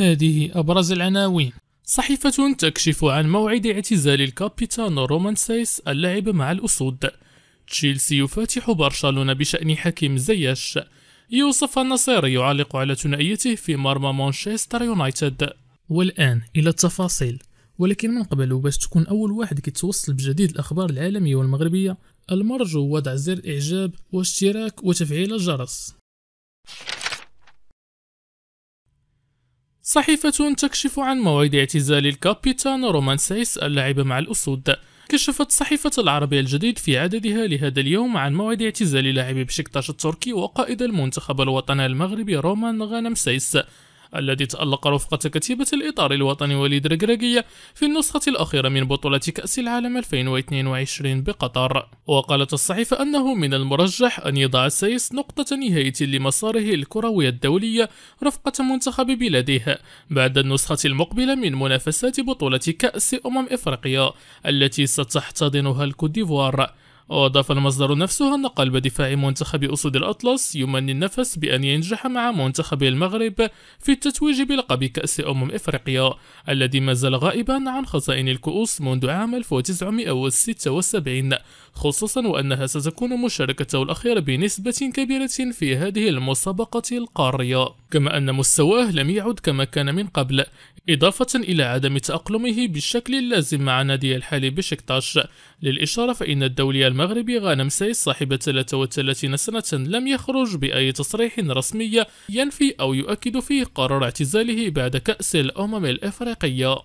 هذه أبرز العناوين صحيفة تكشف عن موعد اعتزال الكابيتانو رومان سايس اللعب مع الأسود تشيلسي يفاتح برشلونة بشأن حكيم زياش يوسف النصير يعلق على ثنائيته في مرمى مانشستر يونايتد والآن إلى التفاصيل ولكن من قبل وباش تكون أول واحد كيتوصل بجديد الأخبار العالمية والمغربية المرجو وضع زر إعجاب واشتراك وتفعيل الجرس صحيفة تكشف عن موعد اعتزال الكابيتان رومان سايس اللعب مع الأسود كشفت صحيفة العربية الجديد في عددها لهذا اليوم عن موعد اعتزال لاعب بشكتاش التركي وقائد المنتخب الوطني المغربي رومان غانم سايس الذي تألق رفقة كتيبة الإطار الوطني وليد ركراكية في النسخة الأخيرة من بطولة كأس العالم 2022 بقطر وقالت الصحيفة أنه من المرجح أن يضع السيس نقطة نهاية لمساره الكروي الدولي رفقة منتخب بلاده بعد النسخة المقبلة من منافسات بطولة كأس أمم إفريقيا التي ستحتضنها الكوت ديفوار وأضاف المصدر نفسه أن قلب دفاع منتخب أسود الأطلس يمني النفس بأن ينجح مع منتخب المغرب في التتويج بلقب كأس أمم إفريقيا الذي ما زال غائبا عن خزائن الكؤوس منذ عام 1976 خصوصا وأنها ستكون مشاركته الأخيرة بنسبة كبيرة في هذه المسابقة القارية كما أن مستواه لم يعد كما كان من قبل إضافة إلى عدم تأقلمه بالشكل اللازم مع نادي الحالي بشكتاش للإشارة فإن الدولية المغربي غانم سيس صاحبة 33 سنة لم يخرج بأي تصريح رسمي ينفي أو يؤكد فيه قرار اعتزاله بعد كأس الأمم الإفريقية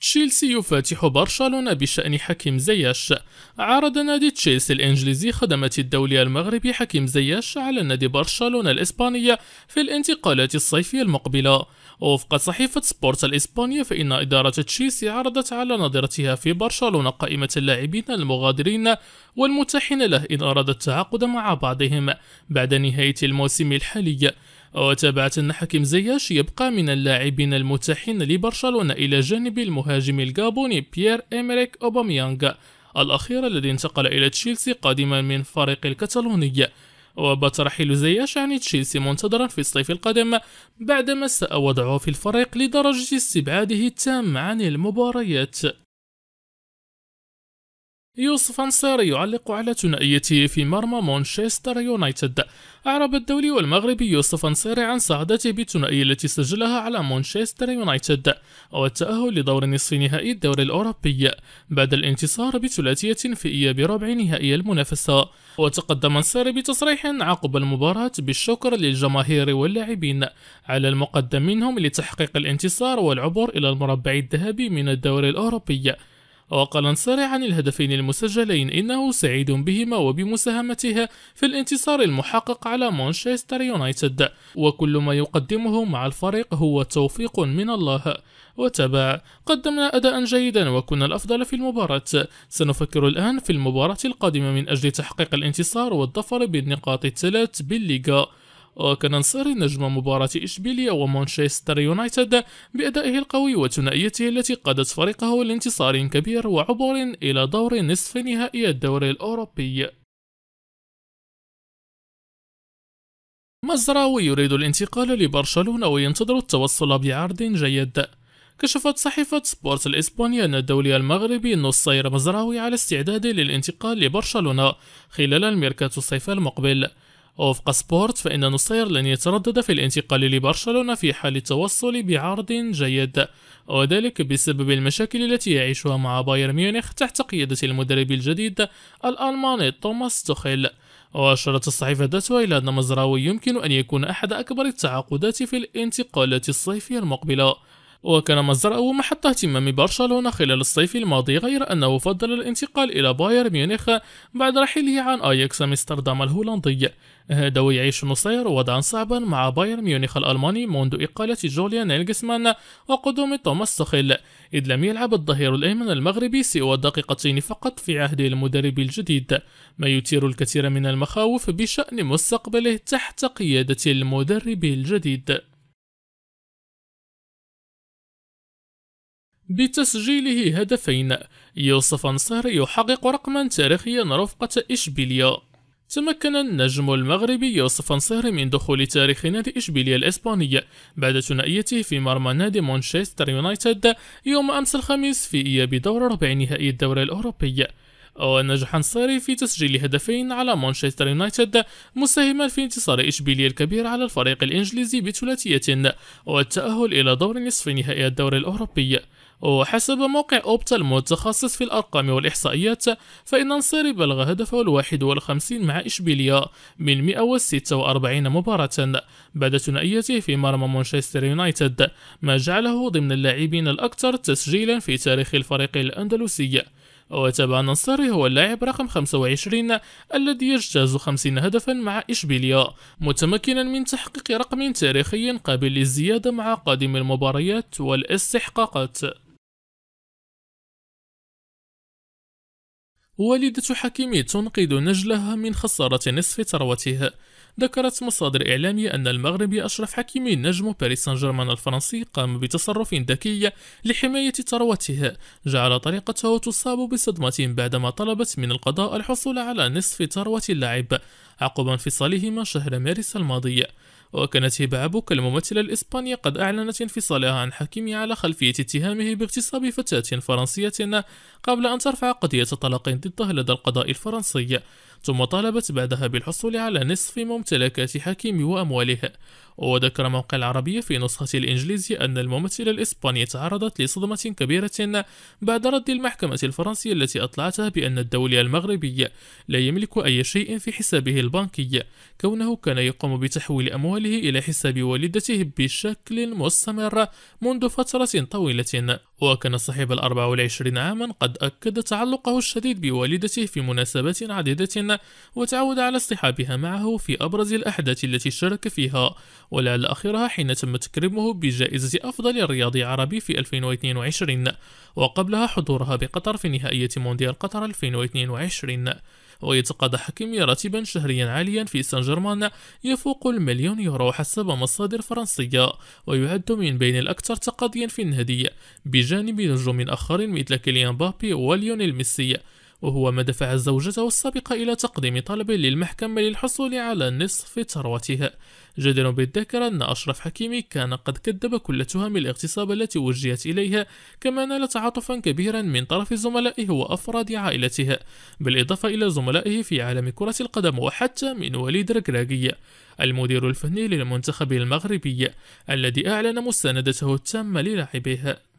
تشيلسي يفاتح برشلونة بشأن حكيم زياش عرض نادي تشيلسي الإنجليزي خدمة الدولي المغربي حكيم زياش على نادي برشلونة الإسبانية في الانتقالات الصيفية المقبلة وفق صحيفة سبورت الإسبانية فإن إدارة تشيلسي عرضت على نظرتها في برشلونة قائمة اللاعبين المغادرين والمتاحين له إن أراد التعاقد مع بعضهم بعد نهاية الموسم الحالي وتابعت أن حكيم زياش يبقى من اللاعبين المتاحين لبرشلونة إلى جانب المهاجم الجابوني بيير إمريك أوباميانغ الأخير الذي انتقل إلى تشيلسي قادما من فريق الكتالوني وبترحيل زياش عن تشيلسي منتظرا في الصيف القادم بعدما ساء وضعه في الفريق لدرجة استبعاده التام عن المباريات يوسف انصاري يعلق على ثنائيته في مرمى مانشستر يونايتد أعرب الدولي والمغربي يوسف انصاري عن سعادته بالثنائية التي سجلها على مانشستر يونايتد والتأهل لدور نصف نهائي الدوري الأوروبي بعد الانتصار بثلاثية في إياب ربع نهائي المنافسة وتقدم انصاري بتصريح عقب المباراة بالشكر للجماهير واللاعبين على المقدم منهم لتحقيق الانتصار والعبور إلى المربع الذهبي من الدوري الأوروبي وقال انصاري عن الهدفين المسجلين إنه سعيد بهما وبمساهمتها في الانتصار المحقق على مانشستر يونايتد وكل ما يقدمه مع الفريق هو توفيق من الله وتابع قدمنا أداء جيدا وكنا الأفضل في المباراة سنفكر الآن في المباراة القادمة من أجل تحقيق الانتصار والظفر بالنقاط الثلاث بالليغا وكننصاري نجم مباراة إشبيلية ومانشستر يونايتد بأدائه القوي وثنائيته التي قادت فريقه لانتصار كبير وعبور إلى دور نصف نهائي الدوري الأوروبي مزراوي يريد الانتقال لبرشلونة وينتظر التوصل بعرض جيد كشفت صحيفة سبورت الإسبانية أن الدولي المغربي نصير مزراوي على استعداد للانتقال لبرشلونة خلال الميركاتو الصيف المقبل وفق سبورت فإن نصير لن يتردد في الانتقال لبرشلونة في حال التوصل بعرض جيد وذلك بسبب المشاكل التي يعيشها مع بايرن ميونخ تحت قيادة المدرب الجديد الألماني توماس توخيل وأشارت الصحيفة ذاتها إلى أن مزراوي يمكن أن يكون أحد أكبر التعاقدات في الانتقالات الصيفية المقبلة وكان مصدر محطة اهتمام برشلونة خلال الصيف الماضي غير أنه فضل الانتقال إلى بايرن ميونخ بعد رحيله عن أياكس أمستردام الهولندي هذا ويعيش نصير وضعا صعبا مع بايرن ميونخ الألماني منذ إقالة جوليان نيلجسمان وقدوم توماس سخيل إذ لم يلعب الظهير الأيمن المغربي سوى دقيقتين فقط في عهد المدرب الجديد ما يثير الكثير من المخاوف بشأن مستقبله تحت قيادة المدرب الجديد بتسجيله هدفين يوسف أنصار يحقق رقما تاريخيا رفقة إشبيليا تمكن النجم المغربي يوسف أنصار من دخول تاريخ نادي إشبيليا الإسباني بعد ثنائيته في مرمى نادي مانشستر يونايتد يوم أمس الخميس في إياب دور ربع نهائي الدوري الأوروبي ونجح انصاري في تسجيل هدفين على مانشستر يونايتد مساهما في انتصار اشبيلية الكبير على الفريق الانجليزي بثلاثية والتأهل الى دور نصف نهائي الدوري الاوروبي وحسب موقع أوبتا المتخصص في الأرقام والإحصائيات فإن أنصاري بلغ هدفه الواحد والخمسين مع إشبيليا من 146 مباراة بعد ثنائيته في مرمى مانشستر يونايتد ما جعله ضمن اللاعبين الأكثر تسجيلا في تاريخ الفريق الأندلسي وتابع نصري هو اللاعب رقم 25 الذي يجتاز 50 هدفا مع إشبيليا متمكنا من تحقيق رقم تاريخي قابل للزيادة مع قادم المباريات والاستحقاقات والدة حكيمي تنقذ نجله من خسارة نصف ثروته ذكرت مصادر إعلامية أن المغربي أشرف حكيمي نجم باريس سان جيرمان الفرنسي قام بتصرف ذكي لحماية ثروته جعل طريقته تصاب بصدمة بعدما طلبت من القضاء الحصول على نصف ثروة اللاعب عقب انفصالهما شهر مارس الماضي وكانت هبة عبوك الممثلة الإسبانية قد أعلنت انفصالها عن حكيمها على خلفية اتهامه باغتصاب فتاة فرنسية قبل أن ترفع قضية طلاق ضده لدى القضاء الفرنسي ثم طالبت بعدها بالحصول على نصف ممتلكات حكيم وأمواله وذكر موقع العربية في نسخة الإنجليزي أن الممثلة الإسبانية تعرضت لصدمة كبيرة بعد رد المحكمة الفرنسية التي أطلعتها بأن الدولي المغربي لا يملك أي شيء في حسابه البنكي كونه كان يقوم بتحويل أمواله إلى حساب والدته بشكل مستمر منذ فترة طويلة وكان صاحب الأربع والعشرين عاما قد أكد تعلقه الشديد بوالدته في مناسبات عديدة وتعود على اصطحابها معه في أبرز الأحداث التي شارك فيها ولعل آخرها حين تم تكريمه بجائزة أفضل رياضي عربي في 2022 وقبلها حضورها بقطر في نهائية مونديال قطر 2022 ويتقاضى حكيمي راتبا شهريا عاليا في سان جيرمان يفوق المليون يورو حسب مصادر فرنسية ويعد من بين الأكثر تقاضيا في النادي بجانب نجوم آخرين مثل كيليان بابي وليونيل ميسي وهو ما دفع زوجته السابقة إلى تقديم طلب للمحكمة للحصول على نصف ثروتها جدير بالذكر أن أشرف حكيمي كان قد كذب كل تهم الاغتصاب التي وجهت إليها كما نال تعاطفا كبيرا من طرف زملائه وأفراد عائلتها بالإضافة إلى زملائه في عالم كرة القدم وحتى من وليد ركراكي المدير الفني للمنتخب المغربي الذي أعلن مساندته التامة للاعبيه